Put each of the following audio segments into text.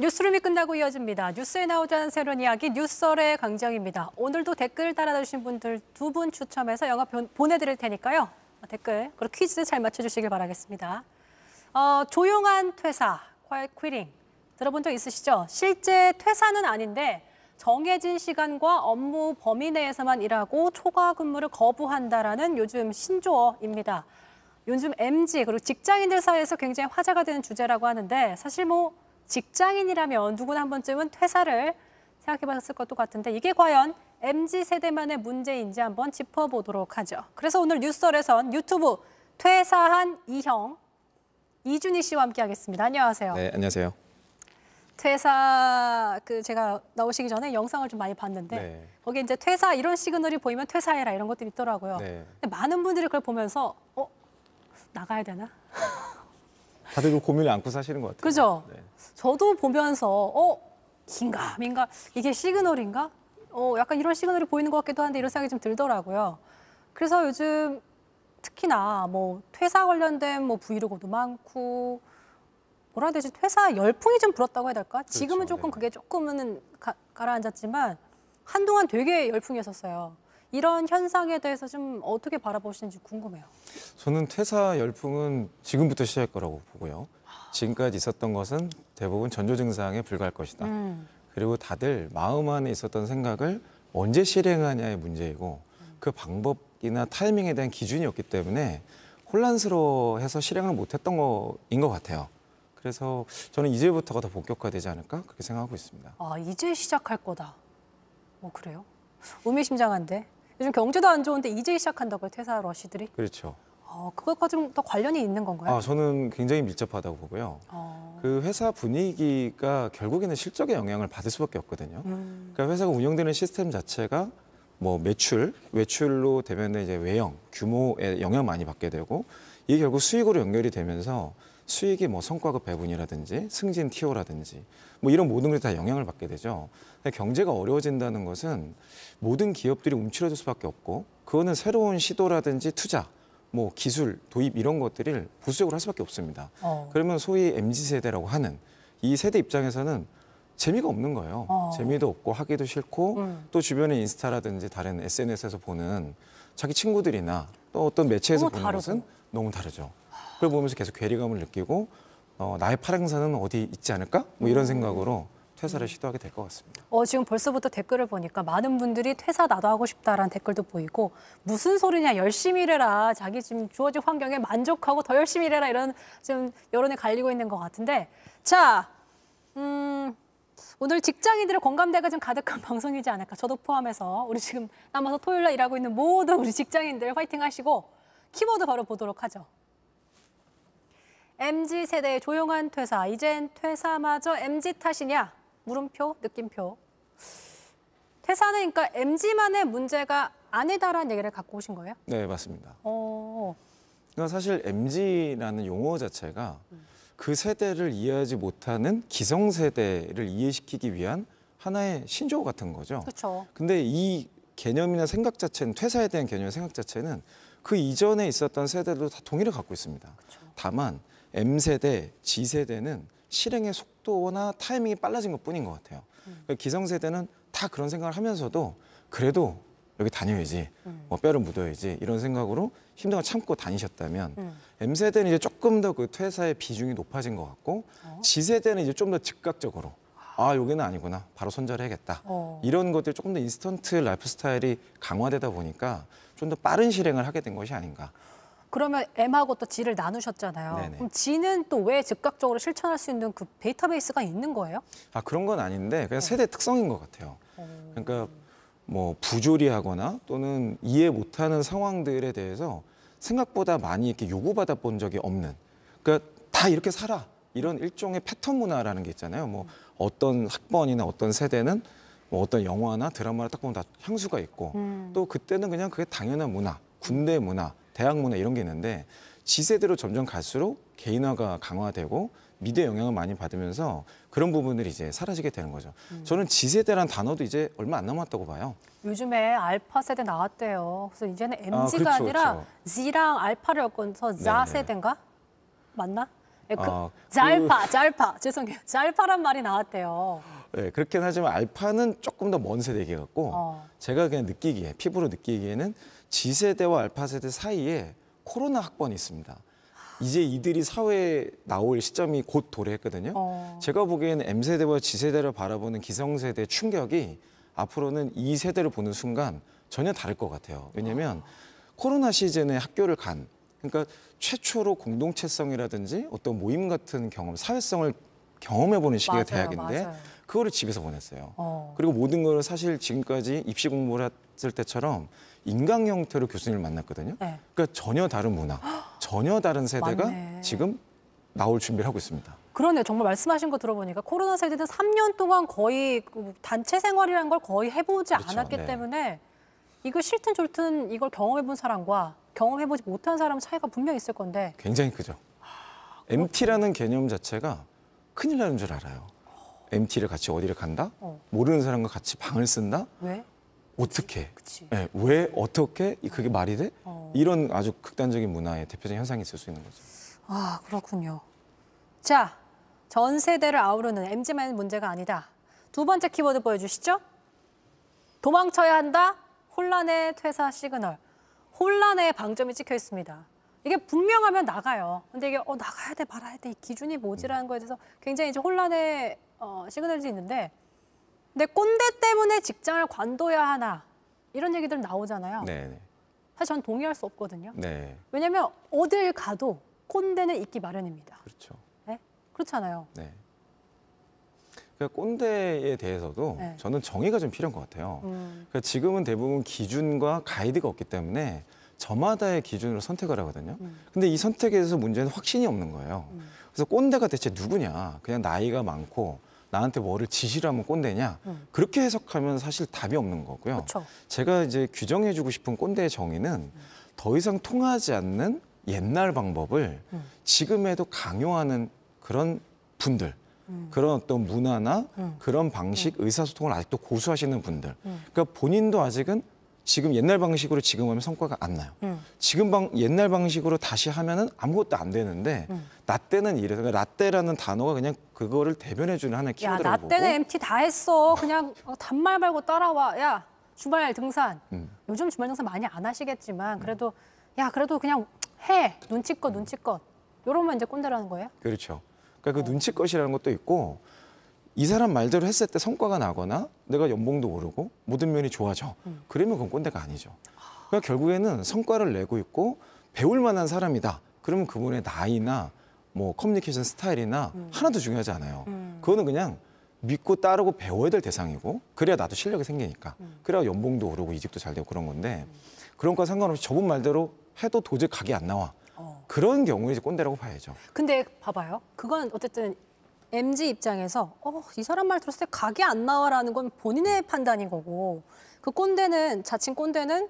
뉴스룸이 끝나고 이어집니다. 뉴스에 나오자는 새로운 이야기 뉴스얼의 강정입니다. 오늘도 댓글 달아주신 분들 두 분 추첨해서 영화 보내드릴 테니까요. 댓글 그리고 퀴즈 잘 맞춰주시길 바라겠습니다. 어, 조용한 퇴사, quiet quitting 들어본 적 있으시죠? 실제 퇴사는 아닌데 정해진 시간과 업무 범위 내에서만 일하고 초과 근무를 거부한다라는 요즘 신조어입니다. 요즘 MZ 그리고 직장인들 사이에서 굉장히 화제가 되는 주제라고 하는데 사실 뭐 직장인이라면 누구나 한 번쯤은 퇴사를 생각해봤을 것도 같은데 이게 과연 MZ 세대만의 문제인지 한번 짚어보도록 하죠. 그래서 오늘 뉴스설에선 유튜브 퇴사한 이형 이준희 씨와 함께하겠습니다. 안녕하세요. 네, 안녕하세요. 퇴사 그 제가 나오시기 전에 영상을 좀 많이 봤는데 네. 거기에 이제 퇴사 이런 시그널이 보이면 퇴사해라 이런 것들이 있더라고요. 네. 근데 많은 분들이 그걸 보면서 어 나가야 되나? 다들 그 고민을 안고 사시는 것 같아요. 그죠? 네. 저도 보면서 어 긴가 민가 이게 시그널인가? 어 약간 이런 시그널이 보이는 것 같기도 한데 이런 생각이 좀 들더라고요. 그래서 요즘 특히나 뭐 퇴사 관련된 뭐 브이로그도 많고 뭐라 해야 되지 퇴사 열풍이 좀 불었다고 해야 될까? 지금은 그렇죠. 조금 네. 그게 조금은 가, 가라앉았지만 한동안 되게 열풍이었었어요. 이런 현상에 대해서 좀 어떻게 바라보시는지 궁금해요. 저는 퇴사 열풍은 지금부터 시작할 거라고 보고요. 지금까지 있었던 것은 대부분 전조 증상에 불과할 것이다. 음. 그리고 다들 마음 안에 있었던 생각을 언제 실행하냐의 문제이고 그 방법이나 타이밍에 대한 기준이 없기 때문에 혼란스러워해서 실행을 못했던 거인 것 같아요. 그래서 저는 이제부터가 더 본격화되지 않을까 그렇게 생각하고 있습니다. 아 이제 시작할 거다. 뭐 그래요? 우미심장한데. 요즘 경제도 안 좋은데 이제 시작한다고요, 퇴사 러시들이? 그렇죠. 어, 그것과 좀 더 관련이 있는 건가요? 아, 저는 굉장히 밀접하다고 보고요. 어... 그 회사 분위기가 결국에는 실적에 영향을 받을 수밖에 없거든요. 음... 그러니까 회사가 운영되는 시스템 자체가 뭐 매출, 외출로 되면 이제 외형, 규모에 영향 많이 받게 되고 이게 결국 수익으로 연결이 되면서 수익이 뭐 성과급 배분이라든지 승진 티오라든지 뭐 이런 모든 것이 다 영향을 받게 되죠. 근데 경제가 어려워진다는 것은 모든 기업들이 움츠러들 수밖에 없고 그거는 새로운 시도라든지 투자 뭐 기술 도입 이런 것들을 보수적으로 할 수밖에 없습니다. 어. 그러면 소위 mz 세대라고 하는 이 세대 입장에서는 재미가 없는 거예요. 어. 재미도 없고 하기도 싫고 음. 또 주변에 인스타라든지 다른 SNS에서 보는 자기 친구들이나 또 어떤 매체에서 보는 다르고. 것은 너무 다르죠. 그걸 보면서 계속 괴리감을 느끼고 어, 나의 파랑새는 어디 있지 않을까? 뭐 이런 음. 생각으로 퇴사를 시도하게 될 것 같습니다. 어, 지금 벌써부터 댓글을 보니까 많은 분들이 퇴사 나도 하고 싶다라는 댓글도 보이고 무슨 소리냐 열심히 일해라 자기 지금 주어진 환경에 만족하고 더 열심히 일해라 이런 지금 여론에 갈리고 있는 것 같은데 자 음, 오늘 직장인들의 공감대가 좀 가득한 방송이지 않을까 저도 포함해서 우리 지금 남아서 토요일 날 일하고 있는 모든 우리 직장인들 화이팅 하시고 키워드 바로 보도록 하죠. MZ세대의 조용한 퇴사, 이젠 퇴사마저 MZ 탓이냐? 물음표, 느낌표. 퇴사는 그러니까 MZ만의 문제가 아니다라는 얘기를 갖고 오신 거예요? 네, 맞습니다. 어... 그러니까 사실 MZ라는 용어 자체가 그 세대를 이해하지 못하는 기성세대를 이해시키기 위한 하나의 신조 같은 거죠. 그렇죠. 근데 이 개념이나 생각 자체는 퇴사에 대한 개념의 생각 자체는 그 이전에 있었던 세대도 다 동의를 갖고 있습니다. 그쵸. 다만 M세대, G세대는 실행의 속도나 타이밍이 빨라진 것뿐인 것 같아요. 음. 그러니까 기성세대는 다 그런 생각을 하면서도 그래도 여기 다녀야지, 음. 뭐 뼈를 묻어야지 이런 생각으로 힘든 걸 참고 다니셨다면 음. M세대는 이제 조금 더 그 퇴사의 비중이 높아진 것 같고 어? G세대는 이제 좀 더 즉각적으로 아. 아 여기는 아니구나 바로 손절해야겠다 어. 이런 것들 조금 더 인스턴트 라이프 스타일이 강화되다 보니까 좀더 빠른 실행을 하게 된 것이 아닌가. 그러면 M하고 또 G를 나누셨잖아요. 네네. 그럼 G는 또 왜 즉각적으로 실천할 수 있는 그 데이터베이스가 있는 거예요? 아 그런 건 아닌데 그냥 네. 세대 특성인 것 같아요. 그러니까 뭐 부조리하거나 또는 이해 못하는 상황들에 대해서 생각보다 많이 이렇게 요구받아 본 적이 없는. 그러니까 다 이렇게 살아. 이런 일종의 패턴 문화라는 게 있잖아요. 뭐 음. 어떤 학번이나 어떤 세대는 뭐 어떤 영화나 드라마를 딱 보면 다 향수가 있고 음. 또 그때는 그냥 그게 당연한 문화, 군대 문화, 대학 문화 이런 게 있는데 지세대로 점점 갈수록 개인화가 강화되고 미대 영향을 많이 받으면서 그런 부분들이 이제 사라지게 되는 거죠. 음. 저는 지세대란 단어도 이제 얼마 안 남았다고 봐요. 요즘에 알파 세대 나왔대요. 그래서 이제는 MZ가 아, 그렇죠, 아니라 그렇죠. Z랑 알파를 엮어서 네, 자 네. 세대인가? 맞나? 네, 그, 아, 그... 잘파, 짤파 죄송해요. 짤파란 말이 나왔대요. 네, 그렇긴 하지만 알파는 조금 더 먼 세대계 같고 어. 제가 그냥 느끼기에 피부로 느끼기에는 G세대와 알파세대 사이에 코로나 학번이 있습니다. 이제 이들이 사회에 나올 시점이 곧 도래했거든요. 어. 제가 보기에는 M세대와 G세대를 바라보는 기성세대의 충격이 앞으로는 이 세대를 보는 순간 전혀 다를 것 같아요. 왜냐하면 어. 코로나 시즌에 학교를 간 그러니까 최초로 공동체성이라든지 어떤 모임 같은 경험, 사회성을 경험해보는 시기가 맞아요, 돼야겠는데 맞아요. 그거를 집에서 보냈어요. 어. 그리고 모든 걸 사실 지금까지 입시 공부를 했을 때처럼 인강 형태로 교수님을 만났거든요. 네. 그러니까 전혀 다른 문화, 전혀 다른 세대가 맞네. 지금 나올 준비를 하고 있습니다. 그러네요. 정말 말씀하신 거 들어보니까 코로나 세대는 3년 동안 거의 그 단체 생활이라는 걸 거의 해보지 그렇죠. 않았기 네. 때문에 이거 싫든 좋든 이걸 경험해본 사람과 경험해보지 못한 사람 차이가 분명히 있을 건데 굉장히 크죠. 아, MT라는 개념 자체가 큰일 나는 줄 알아요. MT를 같이 어디를 간다? 어. 모르는 사람과 같이 방을 쓴다? 왜? 어떻게? 네, 왜 어떻게 그게 어. 말이 돼? 어. 이런 아주 극단적인 문화의 대표적인 현상이 있을 수 있는 거죠. 아 그렇군요. 자, 전 세대를 아우르는 MZ만 의 문제가 아니다. 두 번째 키워드 보여주시죠. 도망쳐야 한다. 혼란의 퇴사 시그널. 혼란의 방점이 찍혀 있습니다. 이게 분명하면 나가요. 근데 이게 어 나가야 돼 말아야 돼이 기준이 뭐지라는 거에 대해서 굉장히 이제 혼란의 어, 시그널이 있는데 근데 꼰대 때문에 직장을 관둬야 하나 이런 얘기들 나오잖아요. 네, 네. 사실 전 동의할 수 없거든요. 네. 왜냐하면 어딜 가도 꼰대는 있기 마련입니다. 그렇죠. 네? 그렇잖아요. 네. 그러니까 꼰대에 대해서도 네. 저는 정의가 좀 필요한 것 같아요. 음. 그러니까 지금은 대부분 기준과 가이드가 없기 때문에 저마다의 기준으로 선택을 하거든요. 음. 근데 이 선택에 대해서 문제는 확신이 없는 거예요. 음. 그래서 꼰대가 대체 누구냐. 그냥 나이가 많고 나한테 뭐를 지시를 하면 꼰대냐 음. 그렇게 해석하면 사실 답이 없는 거고요. 그쵸. 제가 이제 규정해주고 싶은 꼰대의 정의는 음. 더 이상 통하지 않는 옛날 방법을 음. 지금에도 강요하는 그런 분들 음. 그런 어떤 문화나 음. 그런 방식 음. 의사소통을 아직도 고수하시는 분들 그러니까 본인도 아직은 지금 옛날 방식으로 지금 하면 성과가 안 나요. 음. 지금 방 옛날 방식으로 다시 하면은 아무것도 안 되는데 음. 라떼는 이래서 라떼라는 단어가 그냥 그거를 대변해 주는 하나의 키워드라고 야, 라떼는 보고. MT 다 했어. 그냥 어, 단말 말고 따라와. 야, 주말 등산. 음. 요즘 주말 등산 많이 안 하시겠지만 음. 그래도 야, 그래도 그냥 해. 눈치껏 눈치껏. 요러면 이제 꼰대라는 거예요? 그렇죠. 그러니까 그 어. 눈치껏이라는 것도 있고 이 사람 말대로 했을 때 성과가 나거나 내가 연봉도 오르고 모든 면이 좋아져. 음. 그러면 그건 꼰대가 아니죠. 그러니까 결국에는 성과를 내고 있고 배울 만한 사람이다. 그러면 그분의 나이나 뭐 커뮤니케이션 스타일이나 음. 하나도 중요하지 않아요. 음. 그거는 그냥 믿고 따르고 배워야 될 대상이고 그래야 나도 실력이 생기니까 음. 그래야 연봉도 오르고 이직도 잘 되고 그런 건데 그런 거 상관없이 저분 말대로 해도 도저히 각이 안 나와. 어. 그런 경우에 이제 꼰대라고 봐야죠. 근데 봐봐요. 그건 어쨌든 MG 입장에서 어, 이 사람 말 들었을 때 각이 안 나와라는 건 본인의 판단인 거고 그 꼰대는 자칭 꼰대는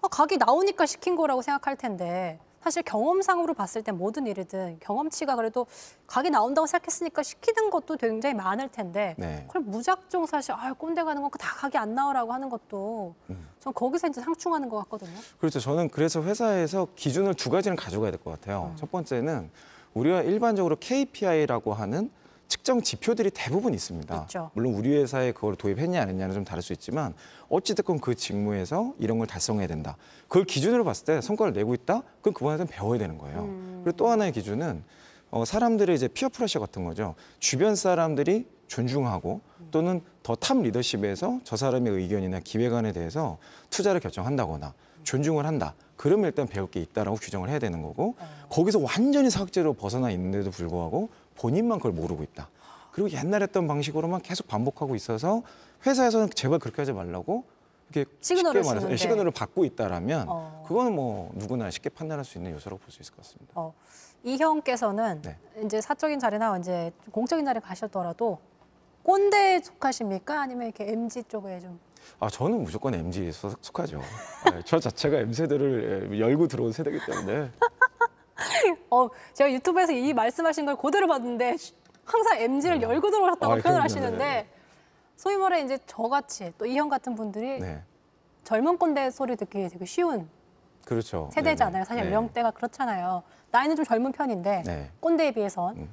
어, 각이 나오니까 시킨 거라고 생각할 텐데 사실 경험상으로 봤을 때 모든 일이든 경험치가 그래도 각이 나온다고 생각했으니까 시키는 것도 굉장히 많을 텐데 네. 그럼 무작정 사실 아 꼰대 가는 건 다 각이 안 나오라고 하는 것도 음. 전 거기서 이제 상충하는 것 같거든요. 그렇죠. 저는 그래서 회사에서 기준을 두 가지는 가져가야 될 것 같아요. 음. 첫 번째는 우리가 일반적으로 KPI라고 하는 측정 지표들이 대부분 있습니다. 있죠. 물론 우리 회사에 그걸 도입했냐 안 했냐는 좀 다를 수 있지만 어찌됐건 그 직무에서 이런 걸 달성해야 된다. 그걸 기준으로 봤을 때 성과를 내고 있다? 그럼 그분한테 배워야 되는 거예요. 음. 그리고 또 하나의 기준은 어, 사람들의 이제 피어 프레셔 같은 거죠. 주변 사람들이 존중하고 또는 더 탑 리더십에서 저 사람의 의견이나 기획안에 대해서 투자를 결정한다거나 존중을 한다. 그러면 일단 배울 게 있다라고 규정을 해야 되는 거고 어. 거기서 완전히 사학제로 벗어나 있는데도 불구하고 본인만 그걸 모르고 있다. 그리고 옛날 했던 방식으로만 계속 반복하고 있어서 회사에서는 제발 그렇게 하지 말라고 이렇게 시그널을 쉽게 말해서 예, 시그널을 받고 있다라면 어. 그거는 뭐 누구나 쉽게 판단할 수 있는 요소라고 볼 수 있을 것 같습니다. 어. 이형께서는 네. 이제 사적인 자리나 이제 공적인 자리 가셨더라도 꼰대에 속하십니까 아니면 이렇게 MZ 쪽에 좀아 저는 무조건 MZ에 속하죠. 아, 저 자체가 M세대를 예, 열고 들어온 세대기 때문에. 어, 제가 유튜브에서 이 말씀하신 걸 그대로 봤는데 항상 MZ를 네. 열고 들어오셨다고 아, 표현을 그럼요. 하시는데 네, 네. 소위 말해 이제 저같이 또이형 같은 분들이 네. 젊은 꼰대 소리 듣기 되게 쉬운 그렇죠. 세대잖아요. 네, 사실 연령대가 그렇잖아요. 나이는 좀 젊은 편인데 꼰대에 비해선 음.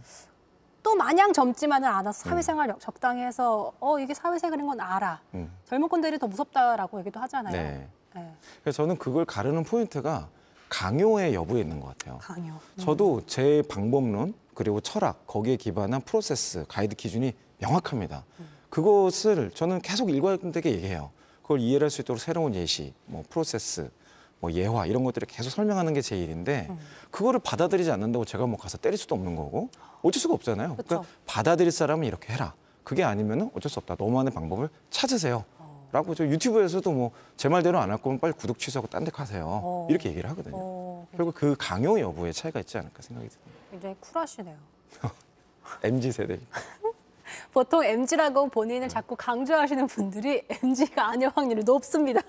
또 마냥 젊지만은 않아서 음. 사회생활 음. 적당히 해서 어 이게 사회생활인 건 알아. 음. 젊은 꼰대들이 더 무섭다라고 얘기도 하잖아요. 네. 네. 그래서 저는 그걸 가르는 포인트가 강요의 여부에 있는 것 같아요. 강요. 음. 저도 제 방법론 그리고 철학 거기에 기반한 프로세스 가이드 기준이 명확합니다. 음. 그것을 저는 계속 일관되게 얘기해요. 그걸 이해할 수 있도록 새로운 예시, 뭐 프로세스, 뭐 예화 이런 것들을 계속 설명하는 게 제 일인데 음. 그거를 받아들이지 않는다고 제가 뭐 가서 때릴 수도 없는 거고 어쩔 수가 없잖아요. 그러니까 그쵸. 그러니까 받아들일 사람은 이렇게 해라. 그게 아니면 어쩔 수 없다. 너만의 방법을 찾으세요. 어. 라고 저 유튜브에서도 뭐 제 말대로 안 할 거면 빨리 구독 취소하고 딴 데 가세요. 어. 이렇게 얘기를 하거든요. 어. 결국 그 강요 여부의 차이가 있지 않을까 생각이 듭니다. 굉장히 쿨하시네요. MZ 세대. 보통 MG라고 본인을 자꾸 강조하시는 분들이 MG가 아닐 확률이 높습니다.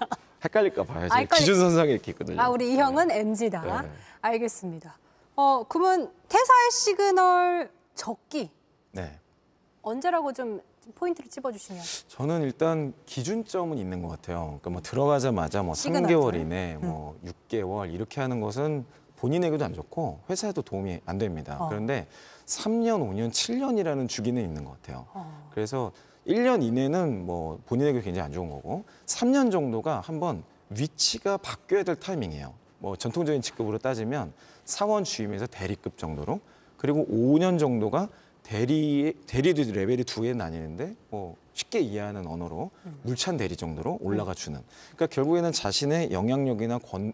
헷갈릴까 봐요. 아, 헷갈릴... 기준선상에 이렇게 있거든요. 아, 우리 이 형은 네. MG다. 네. 알겠습니다. 어, 그러면 퇴사의 시그널 적기. 네. 언제라고 좀 포인트를 집어주시면 저는 일단 기준점은 있는 것 같아요. 그러니까 뭐 들어가자마자 뭐시 3개월 이내, 뭐 음. 6개월 이렇게 하는 것은 본인에게도 안 좋고 회사에도 도움이 안 됩니다. 어. 그런데 3년, 5년, 7년이라는 주기는 있는 것 같아요. 어. 그래서 1년 이내는 뭐 본인에게 굉장히 안 좋은 거고 3년 정도가 한번 위치가 바뀌어야 될 타이밍이에요. 뭐 전통적인 직급으로 따지면 사원 주임에서 대리급 정도로 그리고 5년 정도가 대리 대리도 레벨이 두개 나뉘는데 뭐 쉽게 이해하는 언어로 음. 물찬 대리 정도로 음. 올라가 주는 그러니까 결국에는 자신의 영향력이나 권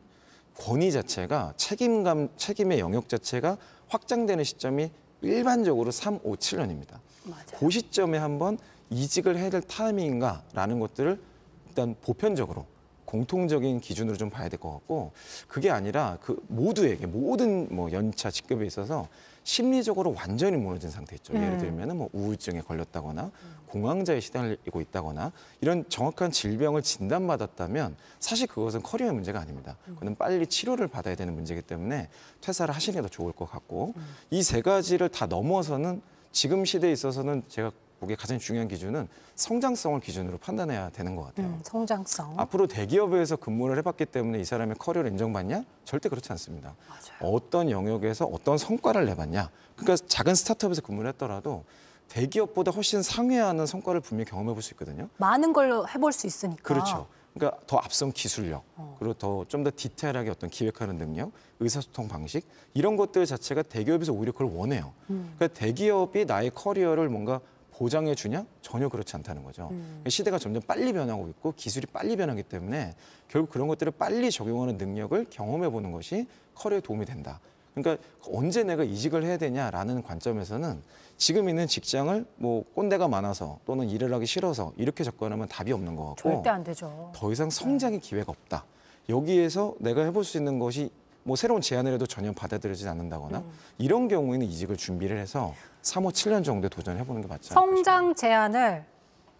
권위 자체가 책임감, 책임의 영역 자체가 확장되는 시점이 일반적으로 3, 5, 7년입니다. 맞아요. 그 시점에 한번 이직을 해야 될 타이밍인가라는 것들을 일단 보편적으로 공통적인 기준으로 좀 봐야 될 것 같고 그게 아니라 그 모두에게 모든 뭐 연차 직급에 있어서 심리적으로 완전히 무너진 상태였죠 네. 예를 들면 뭐 우울증에 걸렸다거나 공황자에 시달리고 있다거나 이런 정확한 질병을 진단받았다면 사실 그것은 커리어의 문제가 아닙니다. 음. 그건 빨리 치료를 받아야 되는 문제이기 때문에 퇴사를 하시는 게 더 좋을 것 같고 음. 이세 가지를 다 넘어서는 지금 시대에 있어서는 제가 각국의 가장 중요한 기준은 성장성을 기준으로 판단해야 되는 것 같아요. 음, 성장성. 앞으로 대기업에서 근무를 해봤기 때문에 이 사람의 커리어를 인정받냐? 절대 그렇지 않습니다. 맞아요. 어떤 영역에서 어떤 성과를 내봤냐? 그러니까 작은 스타트업에서 근무를 했더라도 대기업보다 훨씬 상회하는 성과를 분명히 경험해 볼 수 있거든요. 많은 걸 해볼 수 있으니까. 그렇죠. 그러니까 더 앞선 기술력, 어. 그리고 더 좀 더 디테일하게 어떤 기획하는 능력, 의사소통 방식 이런 것들 자체가 대기업에서 오히려 그걸 원해요. 음. 그러니까 대기업이 나의 커리어를 뭔가 보장해 주냐? 전혀 그렇지 않다는 거죠. 음. 그러니까 시대가 점점 빨리 변하고 있고 기술이 빨리 변하기 때문에 결국 그런 것들을 빨리 적용하는 능력을 경험해 보는 것이 커리어에 도움이 된다. 그러니까 언제 내가 이직을 해야 되냐라는 관점에서는 지금 있는 직장을 뭐 꼰대가 많아서 또는 일을 하기 싫어서 이렇게 접근하면 답이 없는 것 같고 절대 안 되죠. 더 이상 성장의 네. 기회가 없다. 여기에서 내가 해볼 수 있는 것이 뭐 새로운 제안을 해도 전혀 받아들여지지 않는다거나 음. 이런 경우에는 이직을 준비를 해서 3, 5, 7년 정도 도전해 보는 게 맞지 않을까 성장 제안을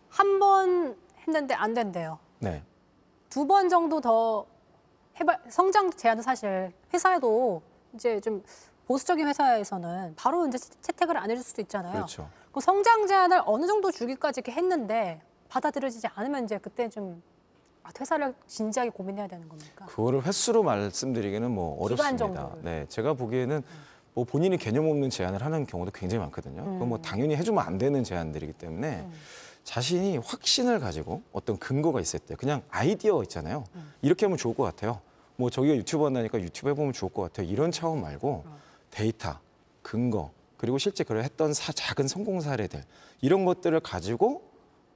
한 번 했는데 안 된대요. 네. 두 번 정도 더 해봐 성장 제안은 사실 회사에도 이제 좀 보수적인 회사에서는 바로 이제 채택을 안 해줄 수도 있잖아요. 그렇죠. 그 성장 제한을 어느 정도 주기까지 이렇게 했는데 받아들여지지 않으면 이제 그때 좀 아, 퇴사를 진지하게 고민해야 되는 겁니까? 그거를 횟수로 말씀드리기는 뭐 어렵습니다. 네, 제가 보기에는 네. 뭐 본인이 개념 없는 제안을 하는 경우도 굉장히 많거든요. 뭐 음. 그뭐 당연히 해주면 안 되는 제안들이기 때문에 음. 자신이 확신을 가지고 어떤 근거가 있을 때 그냥 아이디어 있잖아요. 음. 이렇게 하면 좋을 것 같아요. 뭐 저기가 유튜브 한다니까 유튜브 해보면 좋을 것 같아요. 이런 차원 말고 어. 데이터, 근거, 그리고 실제 그걸 했던 사, 작은 성공 사례들 이런 것들을 가지고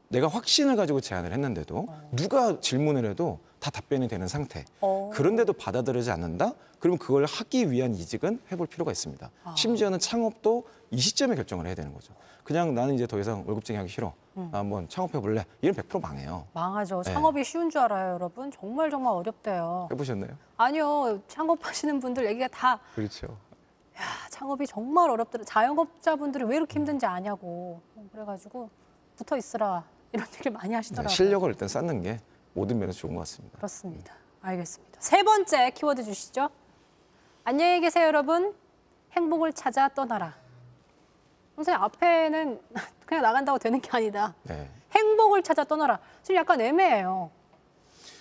내가 확신을 가지고 제안을 했는데도 누가 질문을 해도 다 답변이 되는 상태. 어. 그런데도 받아들여지 지 않는다? 그러면 그걸 하기 위한 이직은 해볼 필요가 있습니다. 아. 심지어는 창업도 이 시점에 결정을 해야 되는 거죠. 그냥 나는 이제 더 이상 월급쟁이 하기 싫어. 음. 나 아, 한번 창업해볼래. 이런 100% 망해요. 망하죠. 네. 창업이 쉬운 줄 알아요, 여러분. 정말 정말 어렵대요. 해보셨나요? 아니요. 창업하시는 분들 얘기가 다. 그렇죠. 야, 창업이 정말 어렵더라. 자영업자분들이 왜 이렇게 힘든지 아냐고. 그래가지고 붙어 있으라 이런 얘기를 많이 하시더라고요. 네, 실력을 일단 쌓는 게 모든 면에서 좋은 것 같습니다. 그렇습니다. 알겠습니다. 세 번째 키워드 주시죠. 안녕히 계세요, 여러분. 행복을 찾아 떠나라. 선생님 앞에는 그냥 나간다고 되는 게 아니다. 네. 행복을 찾아 떠나라. 지금 약간 애매해요.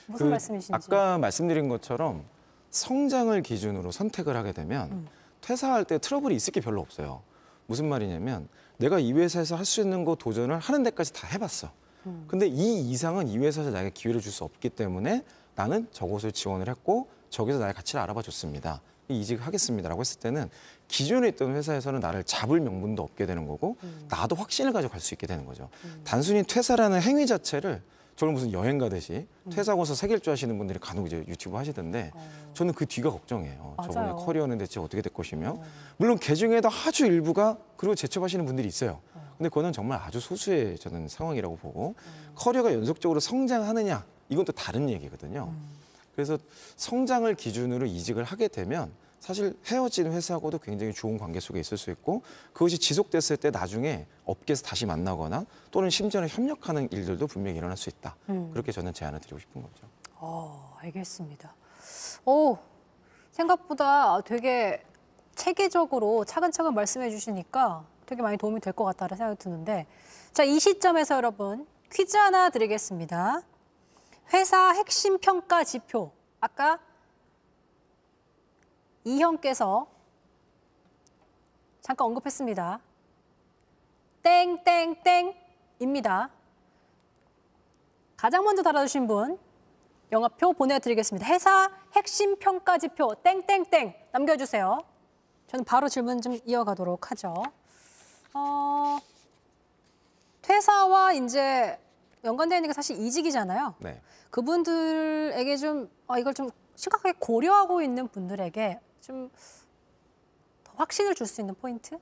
무슨 그 말씀이신지. 아까 말씀드린 것처럼 성장을 기준으로 선택을 하게 되면 음. 퇴사할 때 트러블이 있을 게 별로 없어요. 무슨 말이냐면 내가 이 회사에서 할 수 있는 거 도전을 하는 데까지 다 해봤어. 음. 근데 이 이상은 이 회사에서 나에게 기회를 줄 수 없기 때문에 나는 저곳을 지원을 했고 저기서 나의 가치를 알아봐 줬습니다. 이직하겠습니다라고 했을 때는 기존에 있던 회사에서는 나를 잡을 명분도 없게 되는 거고 음. 나도 확신을 가져 갈수 있게 되는 거죠. 음. 단순히 퇴사라는 행위 자체를 저는 무슨 여행 가듯이 음. 퇴사고서 세길줄 하시는 분들이 간혹 이제 유튜브 하시던데 어. 저는 그 뒤가 걱정이에요. 맞저번에 커리어는 대체 어떻게 될 것이며 어. 물론 개 그 중에도 아주 일부가 그리고 재첩하시는 분들이 있어요. 근데 그거는 정말 아주 소수의 저는 상황이라고 보고 음. 커리어가 연속적으로 성장하느냐 이건 또 다른 얘기거든요. 음. 그래서 성장을 기준으로 이직을 하게 되면 사실 헤어진 회사하고도 굉장히 좋은 관계 속에 있을 수 있고 그것이 지속됐을 때 나중에 업계에서 다시 만나거나 또는 심지어는 협력하는 일들도 분명히 일어날 수 있다. 음. 그렇게 저는 제안을 드리고 싶은 거죠. 어, 알겠습니다. 오, 어, 생각보다 되게 체계적으로 차근차근 말씀해 주시니까 되게 많이 도움이 될 것 같다는 생각이 드는데 자, 이 시점에서 여러분 퀴즈 하나 드리겠습니다. 회사 핵심 평가 지표 아까 이형께서 잠깐 언급했습니다. 땡땡땡입니다. 가장 먼저 달아주신 분 영화표 보내드리겠습니다. 회사 핵심 평가 지표 땡땡땡 남겨주세요. 저는 바로 질문 좀 이어가도록 하죠. 어, 퇴사와 이제 연관되어 있는 게 사실 이직이잖아요. 네. 그분들에게 좀 아, 이걸 좀 심각하게 고려하고 있는 분들에게 좀 더 확신을 줄 수 있는 포인트?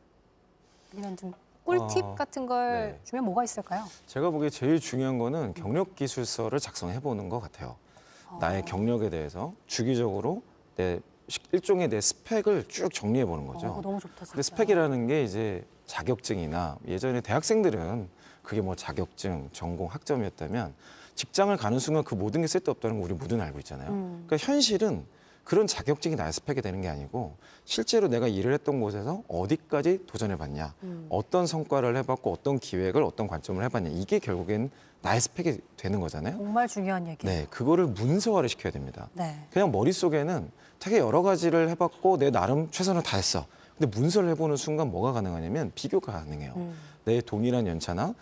아니면 좀 꿀팁 어, 같은 걸 네. 주면 뭐가 있을까요? 제가 보기에 제일 중요한 거는 경력 기술서를 작성해 보는 것 같아요. 어. 나의 경력에 대해서 주기적으로 내 일종의 내 스펙을 쭉 정리해 보는 거죠. 어, 너무 좋다. 근데 스펙이라는 게 이제 자격증이나 예전에 대학생들은 그게 뭐 자격증, 전공, 학점이었다면 직장을 가는 순간 그 모든 게 쓸데없다는 거 우리 모두는 알고 있잖아요. 음. 그러니까 현실은 그런 자격증이 나습하게 되는 게 아니고 실제로 내가 일을 했던 곳에서 어디까지 도전해봤냐, 음. 어떤 성과를 해봤고 어떤 기획을 어떤 관점을 해봤냐 이게 결국엔 나의 스펙이 되는 거잖아요. 정말 중요한 얘기예요. 네, 그거를 문서화를 시켜야 됩니다. 네. 그냥 머릿속에는 되게 여러 가지를 해봤고 내 나름 최선을 다했어. 근데 문서를 해보는 순간 뭐가 가능하냐면 비교가 가능해요. 음. 내 동일한 연차나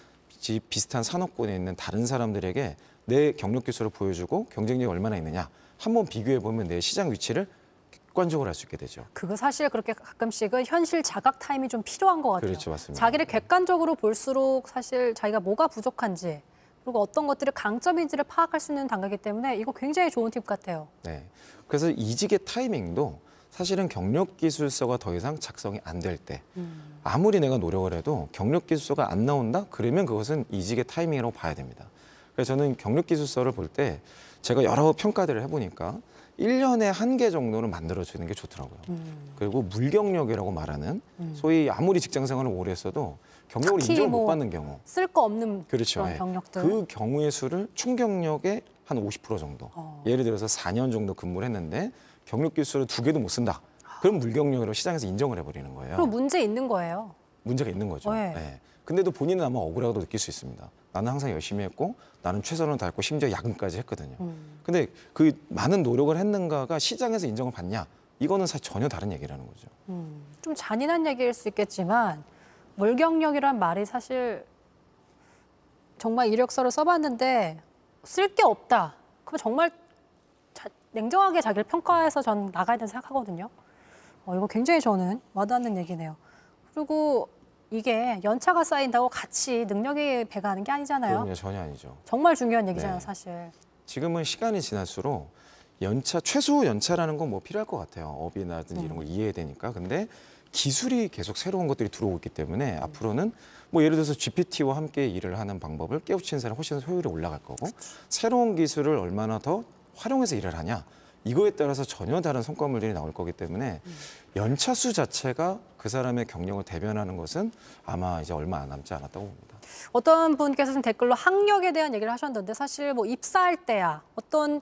비슷한 산업권에 있는 다른 사람들에게 내 경력 기술을 보여주고 경쟁력이 얼마나 있느냐 한번 비교해 보면 내 시장 위치를 객관적으로 알수 있게 되죠. 그거 사실 그렇게 가끔씩은 현실 자각 타임이 좀 필요한 것 같아요. 그렇죠, 맞습니다. 자기를 네. 객관적으로 볼수록 사실 자기가 뭐가 부족한지 그리고 어떤 것들을 강점인지를 파악할 수 있는 단계이기 때문에 이거 굉장히 좋은 팁 같아요. 네, 그래서 이직의 타이밍도 사실은 경력 기술서가 더 이상 작성이 안 될때 음. 아무리 내가 노력을 해도 경력 기술서가 안 나온다 그러면 그것은 이직의 타이밍이라고 봐야 됩니다. 그래서 저는 경력 기술서를 볼 때 제가 여러 평가들을 해보니까 1년에 한 개 정도는 만들어주는 게 좋더라고요. 음. 그리고 물경력이라고 말하는 음. 소위 아무리 직장 생활을 오래 했어도 경력을 인정을 뭐못 뭐 받는 경우. 쓸 거 없는 그렇죠. 그런 예. 경력들. 그 경우의 수를 충경력의 한 50% 정도. 어. 예를 들어서 4년 정도 근무를 했는데 경력 기술을 두 개도 못 쓴다. 그럼 물경력으로 시장에서 인정을 해버리는 거예요. 그럼 문제 있는 거예요. 문제가 있는 거죠. 네. 네. 근데도 본인은 아마 억울하다고 느낄 수 있습니다. 나는 항상 열심히 했고 나는 최선을 다했고 심지어 야근까지 했거든요. 음. 근데 그 많은 노력을 했는가가 시장에서 인정을 받냐? 이거는 사실 전혀 다른 얘기라는 거죠. 음, 좀 잔인한 얘기일 수 있겠지만 물경력이란 말이 사실 정말 이력서를 써봤는데 쓸 게 없다. 그럼 정말 냉정하게 자기를 평가해서 전 나가야 된다고 생각하거든요. 어, 이거 굉장히 저는 와닿는 얘기네요. 그리고 이게 연차가 쌓인다고 같이 능력이 배가는 게 아니잖아요. 그럼요, 전혀 아니죠. 정말 중요한 네. 얘기잖아요, 네. 사실. 지금은 시간이 지날수록 연차, 최소 연차라는 건 뭐 필요할 것 같아요. 업이나든지 음. 이런 걸 네. 이해해야 되니까. 근데 기술이 계속 새로운 것들이 들어오고 있기 때문에 음. 앞으로는 뭐 예를 들어서 GPT와 함께 일을 하는 방법을 깨우치사람 훨씬 효율이 올라갈 거고 그치. 그렇죠. 새로운 기술을 얼마나 더 활용해서 일을 하냐 이거에 따라서 전혀 다른 성과물들이 나올 거기 때문에 연차수 자체가 그 사람의 경력을 대변하는 것은 아마 이제 얼마 안 남지 않았다고 봅니다. 어떤 분께서는 댓글로 학력에 대한 얘기를 하셨는데 사실 뭐 입사할 때야 어떤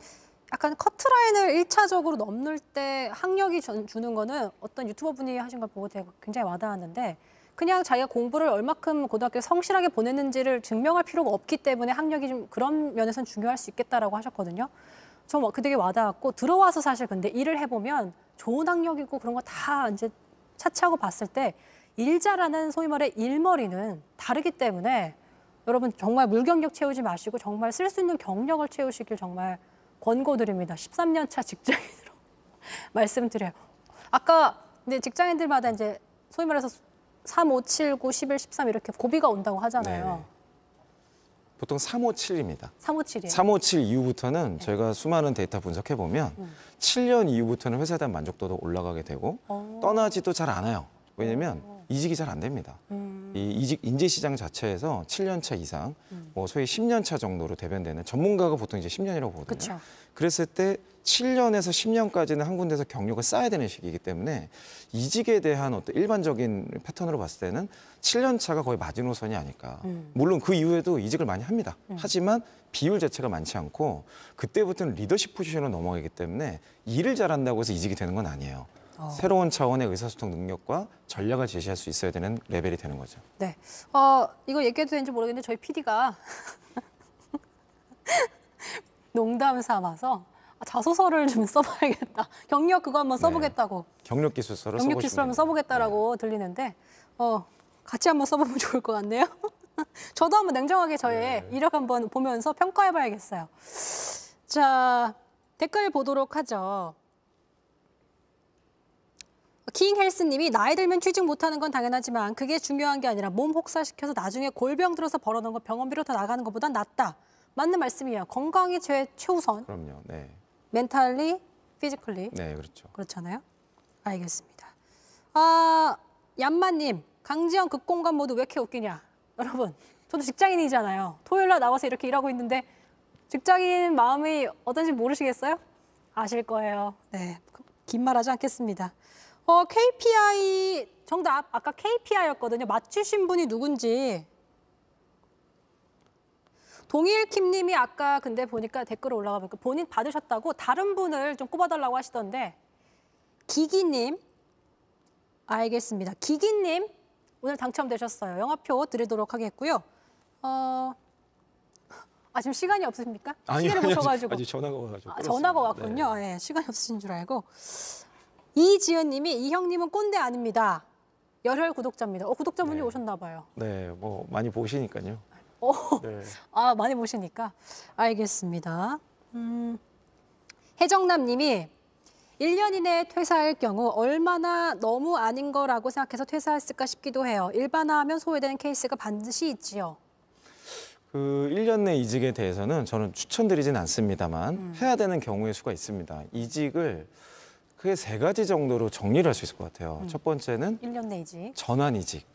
약간 커트라인을 일차적으로 넘을 때 학력이 주는 거는 어떤 유튜버 분이 하신 걸 보고 되게 굉장히 와닿았는데 그냥 자기가 공부를 얼마큼 고등학교에 성실하게 보냈는지를 증명할 필요가 없기 때문에 학력이 좀 그런 면에서는 중요할 수 있겠다라고 하셨거든요. 전그 뭐 되게 와닿았고 들어와서 사실 근데 일을 해보면 좋은 학력이고 그런 거 다 이제 차치하고 봤을 때 일자라는 소위 말해 일머리는 다르기 때문에 여러분 정말 물경력 채우지 마시고 정말 쓸 수 있는 경력을 채우시길 정말 권고드립니다. 13년 차 직장인으로 말씀드려요. 아까 근데 직장인들마다 이제 소위 말해서 3, 5, 7, 9, 11, 13 이렇게 고비가 온다고 하잖아요. 네 보통 357입니다. 357이요. 357 이후부터는 네. 저희가 수많은 데이터 분석해 보면 음. 7년 이후부터는 회사에 대한 만족도도 올라가게 되고 오. 어. 떠나지도 잘 않아요. 왜냐면 오. 어. 이직이 잘 안 됩니다. 음. 이 이직 인재 시장 자체에서 7년 차 이상, 음. 뭐 소위 10년 차 정도로 대변되는 전문가가 보통 이제 10년이라고 보거든요. 그쵸. 그랬을 때 7년에서 10년까지는 한 군데서 경력을 쌓아야 되는 시기이기 때문에 이직에 대한 어떤 일반적인 패턴으로 봤을 때는 7년 차가 거의 마지노선이 아닐까. 음. 물론 그 이후에도 이직을 많이 합니다. 음. 하지만 비율 자체가 많지 않고 그때부터는 리더십 포지션으로 넘어가기 때문에 일을 잘한다고 해서 이직이 되는 건 아니에요. 어. 새로운 차원의 의사소통 능력과 전략을 제시할 수 있어야 되는 레벨이 되는 거죠. 네. 어, 이거 얘기해도 되는지 모르겠는데 저희 PD가 농담 삼아서 아, 자소서를 좀 써봐야겠다. 경력 그거 한번 네. 써보겠다고. 네. 경력 기술서를 경력 기술 한번 써보겠다라고 네. 들리는데 어 같이 한번 써보면 좋을 것 같네요. 저도 한번 냉정하게 저의 네. 이력 한번 보면서 평가해봐야겠어요. 자 댓글 보도록 하죠. 킹 헬스님이 나이 들면 취직 못하는 건 당연하지만 그게 중요한 게 아니라 몸 혹사시켜서 나중에 골병 들어서 벌어놓은 거 병원비로 다 나가는 것보다 낫다. 맞는 말씀이에요. 건강이 제 최우선. 그럼요. 네. 멘탈리, 피지컬리. 네, 그렇죠. 그렇잖아요. 알겠습니다. 아, 얀마님, 강지영 극공감 모두 왜 이렇게 웃기냐? 여러분, 저도 직장인이잖아요. 토요일 날 나와서 이렇게 일하고 있는데 직장인 마음이 어떤지 모르시겠어요? 아실 거예요. 네, 그, 긴 말하지 않겠습니다. 어, KPI 정답 아까 KPI였거든요. 맞추신 분이 누군지 동일킴님이 아까 근데 보니까 댓글 올라가 보니까 본인 받으셨다고 다른 분을 좀 꼽아달라고 하시던데 기기님 알겠습니다. 기기님 오늘 당첨되셨어요. 영화표 드리도록 하겠고요. 어... 아 지금 시간이 없으십니까? 아니, 시계를 아니, 보셔가지고 아니, 전화가 와가지고 아, 전화가 왔군요. 네. 네, 시간이 없으신 줄 알고 이지은님이 이 형님은 꼰대 아닙니다. 열혈 구독자입니다. 어, 구독자분이 네. 오셨나 봐요. 네, 뭐 많이 보시니까요. 어, 네. 아 많이 보시니까 알겠습니다. 음, 해정남님이 1년 이내에 퇴사할 경우 얼마나 너무 아닌 거라고 생각해서 퇴사했을까 싶기도 해요. 일반화하면 소외되는 케이스가 반드시 있지요. 그 1년 내 이직에 대해서는 저는 추천드리진 않습니다만 음. 해야 되는 경우의 수가 있습니다. 이직을 크게 세 가지 정도로 정리를 할 수 있을 것 같아요. 음. 첫 번째는 1년 내 이직. 전환 이직.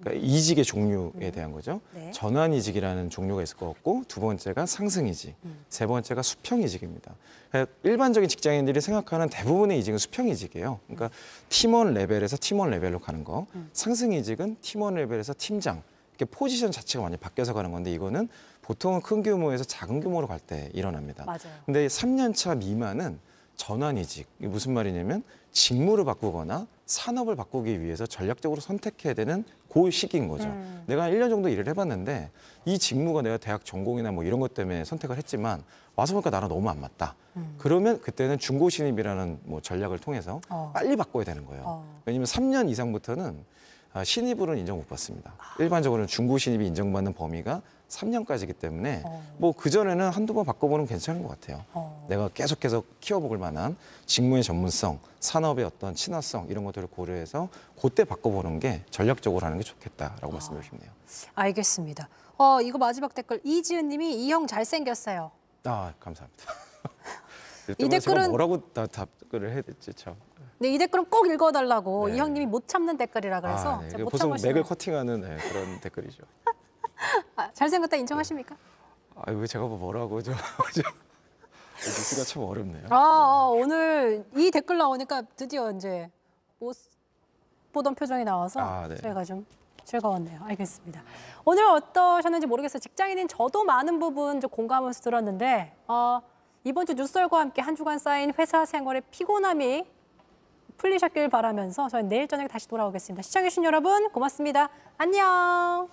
그러니까 이직의 종류에 대한 거죠. 네. 전환 이직이라는 종류가 있을 것 같고 두 번째가 상승 이직, 음. 세 번째가 수평 이직입니다. 그러니까 일반적인 직장인들이 생각하는 대부분의 이직은 수평 이직이에요. 그러니까 음. 팀원 레벨에서 팀원 레벨로 가는 거, 음. 상승 이직은 팀원 레벨에서 팀장. 이렇게 포지션 자체가 많이 바뀌어서 가는 건데 이거는 보통은 큰 규모에서 작은 규모로 갈 때 일어납니다. 맞아요. 근데 3년 차 미만은 전환이직. 이게 무슨 말이냐면 직무를 바꾸거나 산업을 바꾸기 위해서 전략적으로 선택해야 되는 그 시기인 거죠. 음. 내가 1년 정도 일을 해봤는데 이 직무가 내가 대학 전공이나 뭐 이런 것 때문에 선택을 했지만 와서 보니까 나랑 너무 안 맞다. 음. 그러면 그때는 중고 신입이라는 뭐 전략을 통해서 어. 빨리 바꿔야 되는 거예요. 어. 왜냐하면 3년 이상부터는 아, 신입으로는 인정 못 받습니다. 일반적으로는 중고 신입이 인정받는 범위가 3년까지기 때문에 어. 뭐 그전에는 한두 번 바꿔보는 괜찮은 것 같아요. 어. 내가 계속해서 키워볼 만한 직무의 전문성, 산업의 어떤 친화성 이런 것들을 고려해서 그때 바꿔보는 게 전략적으로 하는 게 좋겠다라고 어. 말씀드리고 싶네요. 알겠습니다. 어, 이거 마지막 댓글 이지은 님이 이 형 잘생겼어요. 아, 감사합니다. 이 댓글은 뭐라고 다 답글을 해야 될지 참. 네, 이 댓글은 꼭 읽어달라고 네. 이형님이 못 참는 댓글이라 그래서 아, 네. 못 보통 참으시네 맥을 커팅하는 네, 그런 댓글이죠. 아, 잘생겼다 인정하십니까? 아, 왜 제가 뭐 뭐라고 저. 뉴스가 참 어렵네요. 아, 아, 오늘 이 댓글 나오니까 드디어 이제 못 보던 표정이 나와서 아, 네. 저희가 좀 즐거웠네요. 알겠습니다. 오늘 어떠셨는지 모르겠어요. 직장인인 저도 많은 부분 좀 공감하면서 들었는데 어, 이번 주 뉴스월과 함께 한 주간 쌓인 회사 생활의 피곤함이 풀리셨길 바라면서 저희 내일 저녁에 다시 돌아오겠습니다. 시청해주신 여러분 고맙습니다. 안녕.